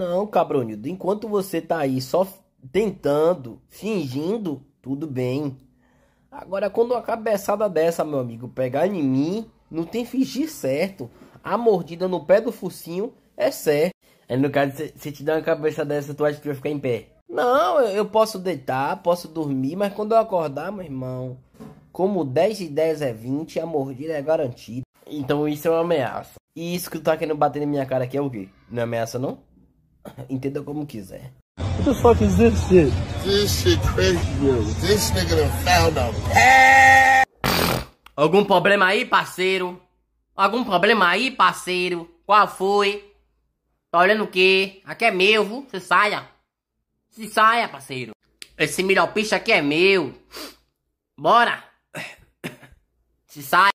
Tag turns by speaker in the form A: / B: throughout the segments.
A: Não, cabronido. Enquanto você tá aí só tentando, fingindo, tudo bem. Agora, quando uma cabeçada dessa, meu amigo, pegar em mim, não tem fingir certo. A mordida no pé do focinho é certo. Aí, no caso, se te der uma cabeça dessa, tu acha que vai ficar em pé? Não, eu, eu posso deitar, posso dormir, mas quando eu acordar, meu irmão, como 10 e 10 é 20, a mordida é garantida. Então isso é uma ameaça. E isso que tu tá querendo bater na minha cara aqui é o quê? Não é ameaça, não? Entenda como quiser. What the fuck is this shit? This shit crazy, bro. This nigga found a é. Algum problema aí, parceiro? Algum problema aí, parceiro? Qual foi? Tá olhando o quê? Aqui é meu, viu? Você saia. Se saia, parceiro. Esse milhopicho aqui é meu. Bora. Se saia.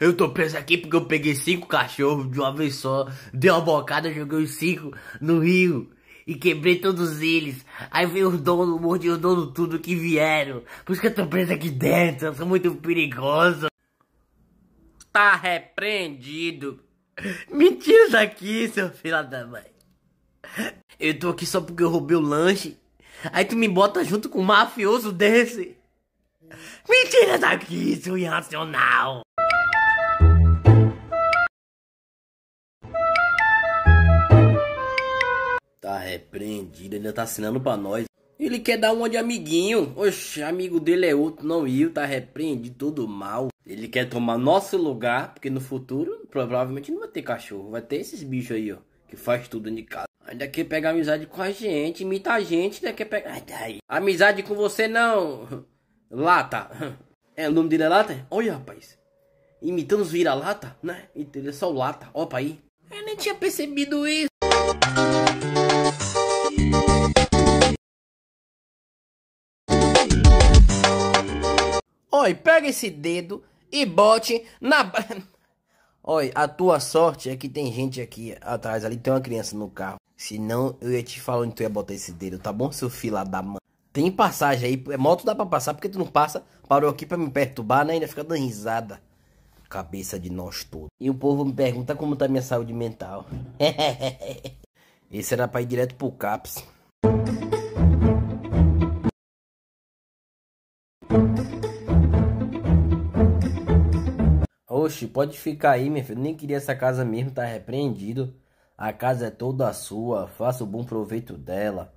A: eu tô preso aqui porque eu peguei cinco cachorros de uma vez só, dei uma bocada, joguei os cinco no rio e quebrei todos eles. Aí veio os donos, mordi os donos tudo que vieram. Por isso que eu tô preso aqui dentro, eu sou muito perigoso. Tá repreendido. Me tira daqui, seu filho da mãe. Eu tô aqui só porque eu roubei o lanche. Aí tu me bota junto com um mafioso desse. Me tira daqui, seu irracional. Tá repreendido, ainda tá assinando pra nós. Ele quer dar uma de amiguinho. Oxe, amigo dele é outro, não eu, tá repreendido, tudo mal. Ele quer tomar nosso lugar, porque no futuro provavelmente não vai ter cachorro, vai ter esses bichos aí, ó, que faz tudo de casa. Ainda quer pegar amizade com a gente, imita a gente, ainda quer pegar. Ai, Amizade com você não! Lata! É, o nome dele é Lata? Olha, rapaz. Imitando os vira-lata, né? Então ele é só o Lata, opa aí. Eu nem tinha percebido isso. pega esse dedo e bote na. Olha, a tua sorte é que tem gente aqui atrás, ali tem uma criança no carro. Se não eu ia te falar onde tu ia botar esse dedo, tá bom, seu lá da mãe? Tem passagem aí, é moto dá pra passar, porque tu não passa, parou aqui pra me perturbar, né? Ainda fica dando risada. Cabeça de nós todos. E o povo me pergunta como tá minha saúde mental. esse era pra ir direto pro CAPS. Oxe, pode ficar aí, minha filha. Nem queria essa casa mesmo, tá repreendido. A casa é toda sua, faça o bom proveito dela.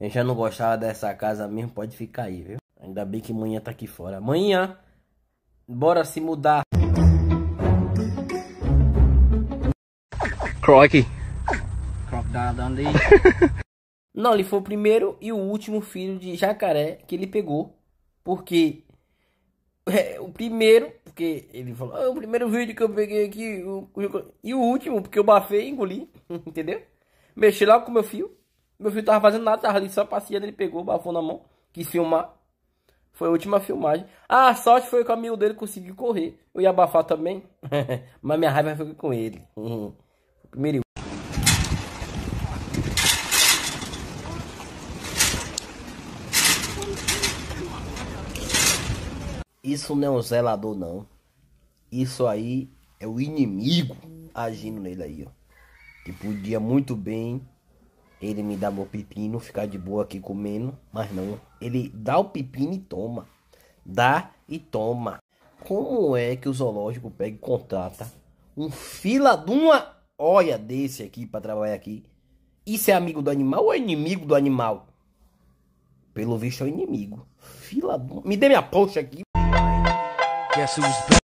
A: Eu já não gostava dessa casa mesmo, pode ficar aí, viu? Ainda bem que manhã tá aqui fora. Amanhã. bora se mudar. Croque. Croc tá da onde? Não, ele foi o primeiro e o último filho de jacaré que ele pegou. Porque é, o primeiro porque ele falou, ah, é o primeiro vídeo que eu peguei aqui, o, o, e o último, porque eu bafei e engoli, entendeu? Mexi lá com meu fio, meu fio tava fazendo nada, tava ali só passeando, ele pegou, bafou na mão, quis filmar. Foi a última filmagem. Ah, a sorte foi que o amigo dele conseguiu correr. Eu ia abafar também, mas minha raiva foi com ele. Primeiro Isso não é um zelador, não. Isso aí é o inimigo agindo nele aí, ó. Que podia muito bem ele me dar meu pepino, ficar de boa aqui comendo, mas não. Ele dá o pepino e toma. Dá e toma. Como é que o zoológico pega e contrata um fila de uma olha desse aqui para trabalhar aqui? Isso é amigo do animal ou é inimigo do animal? Pelo visto é o inimigo. Fila uma... Me dê minha poxa aqui. Guess who's back?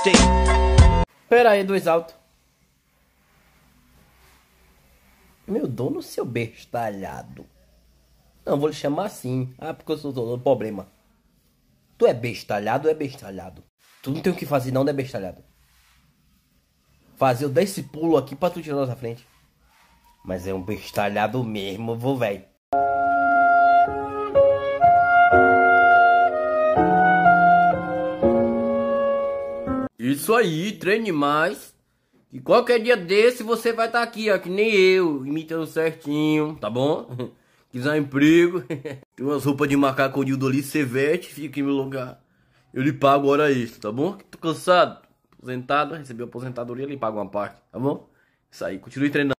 A: Stay. Pera aí, dois alto. Meu dono, seu bestalhado. Não, vou lhe chamar assim. Ah, porque eu sou dono. Problema. Tu é bestalhado ou é bestalhado? Tu não tem o que fazer não, né, é bestalhado. Fazer eu dar esse pulo aqui pra tu tirar da nossa frente. Mas é um bestalhado mesmo, vou velho. Isso aí, treine mais. E qualquer dia desse você vai estar tá aqui, ó, que nem eu, imitando certinho, tá bom? Quiser emprego, tem umas roupas de macaco de Udoli Sevete, fica em meu lugar. Eu lhe pago hora isso, tá bom? Tô cansado, aposentado, recebi a aposentadoria, lhe pago uma parte, tá bom? Isso aí, continue treinando.